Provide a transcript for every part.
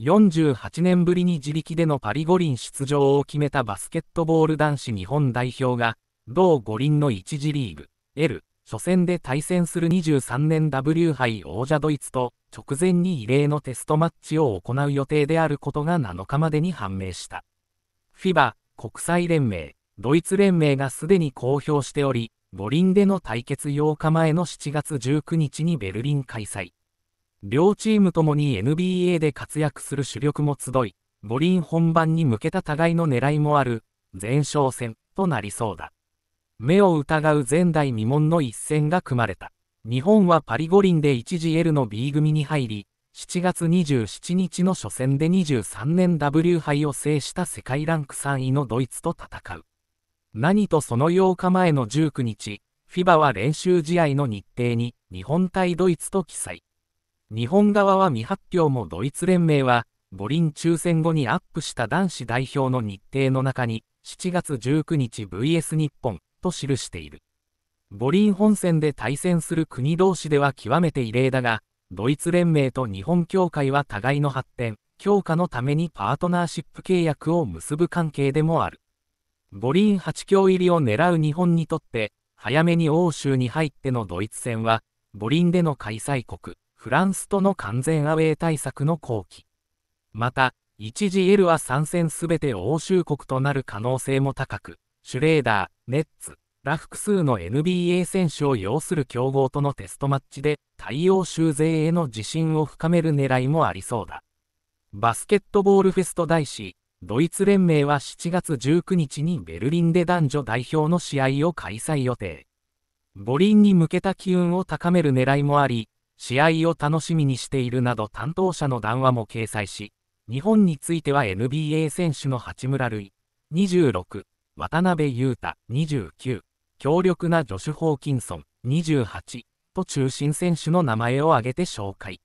48年ぶりに自力でのパリ五輪出場を決めたバスケットボール男子日本代表が、同五輪の1次リーグ、L、初戦で対戦する23年 W 杯王者ドイツと、直前に異例のテストマッチを行う予定であることが7日までに判明した。FIBA、国際連盟、ドイツ連盟がすでに公表しており、五輪での対決8日前の7月19日にベルリン開催。両チームともに NBA で活躍する主力も集い、五輪本番に向けた互いの狙いもある、前哨戦となりそうだ。目を疑う前代未聞の一戦が組まれた。日本はパリ五輪で一時 L の B 組に入り、7月27日の初戦で23年 W 杯を制した世界ランク3位のドイツと戦う。何とその8日前の19日、FIBA は練習試合の日程に日本対ドイツと記載。日本側は未発表もドイツ連盟は、五輪抽選後にアップした男子代表の日程の中に、7月19日 VS 日本と記している。五輪本戦で対戦する国同士では極めて異例だが、ドイツ連盟と日本協会は互いの発展、強化のためにパートナーシップ契約を結ぶ関係でもある。五輪8強入りを狙う日本にとって、早めに欧州に入ってのドイツ戦は、五輪での開催国、フランスとの完全アウェー対策の後期。また、一時 L は参戦すべて欧州国となる可能性も高く、シュレーダー、ネッツ、ら複数の NBA 選手を擁する強豪とのテストマッチで対応修正への自信を深める狙いもありそうだ。バスケットボールフェスと題し、ドイツ連盟は7月19日にベルリンで男女代表の試合を開催予定。五輪に向けた機運を高める狙いもあり、試合を楽しみにしているなど担当者の談話も掲載し、日本については NBA 選手の八村塁、26、渡辺裕太、29、強力なジョシュ・ホーキンソン、28、と中心選手の名前を挙げて紹介。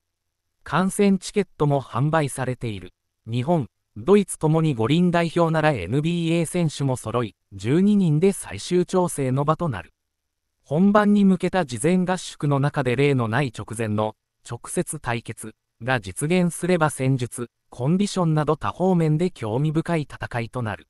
観戦チケットも販売されている。日本、ドイツともに五輪代表なら NBA 選手も揃い、12人で最終調整の場となる。本番に向けた事前合宿の中で例のない直前の直接対決が実現すれば戦術、コンディションなど多方面で興味深い戦いとなる。